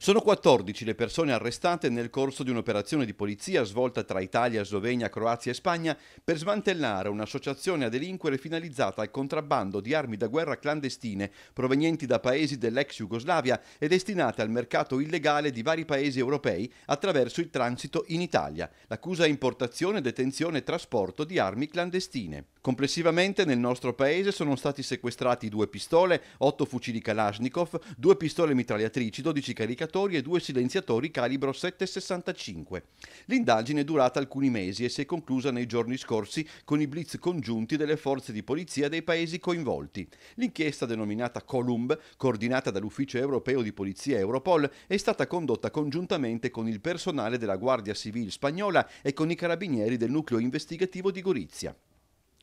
Sono 14 le persone arrestate nel corso di un'operazione di polizia svolta tra Italia, Slovenia, Croazia e Spagna per smantellare un'associazione a delinquere finalizzata al contrabbando di armi da guerra clandestine provenienti da paesi dell'ex Jugoslavia e destinate al mercato illegale di vari paesi europei attraverso il transito in Italia. L'accusa è importazione, detenzione e trasporto di armi clandestine. Complessivamente nel nostro paese sono stati sequestrati due pistole, otto fucili Kalashnikov, due pistole mitragliatrici, 12 caricatori e due silenziatori calibro 7,65. L'indagine è durata alcuni mesi e si è conclusa nei giorni scorsi con i blitz congiunti delle forze di polizia dei paesi coinvolti. L'inchiesta denominata Columb, coordinata dall'Ufficio europeo di polizia Europol, è stata condotta congiuntamente con il personale della Guardia Civile spagnola e con i carabinieri del nucleo investigativo di Gorizia.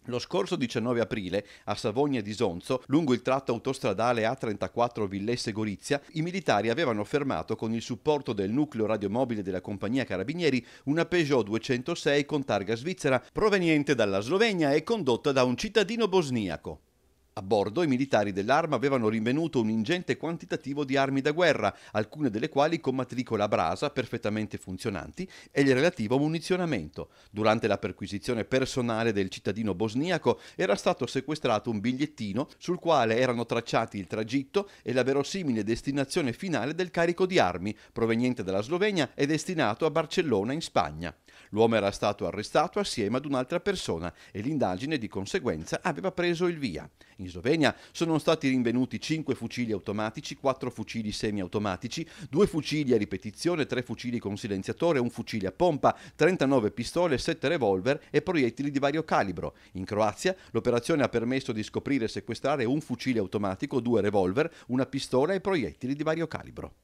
Lo scorso 19 aprile, a Savogna di Sonzo, lungo il tratto autostradale A34 Villesse Gorizia, i militari avevano fermato con il supporto del nucleo radiomobile della compagnia Carabinieri una Peugeot 206 con targa svizzera proveniente dalla Slovenia e condotta da un cittadino bosniaco. A bordo i militari dell'arma avevano rinvenuto un ingente quantitativo di armi da guerra, alcune delle quali con matricola a brasa perfettamente funzionanti e il relativo munizionamento. Durante la perquisizione personale del cittadino bosniaco era stato sequestrato un bigliettino sul quale erano tracciati il tragitto e la verosimile destinazione finale del carico di armi, proveniente dalla Slovenia e destinato a Barcellona in Spagna. L'uomo era stato arrestato assieme ad un'altra persona e l'indagine di conseguenza aveva preso il via. In in Slovenia sono stati rinvenuti 5 fucili automatici, 4 fucili semiautomatici, 2 fucili a ripetizione, 3 fucili con silenziatore, un fucile a pompa, 39 pistole, 7 revolver e proiettili di vario calibro. In Croazia l'operazione ha permesso di scoprire e sequestrare un fucile automatico, 2 revolver, una pistola e proiettili di vario calibro.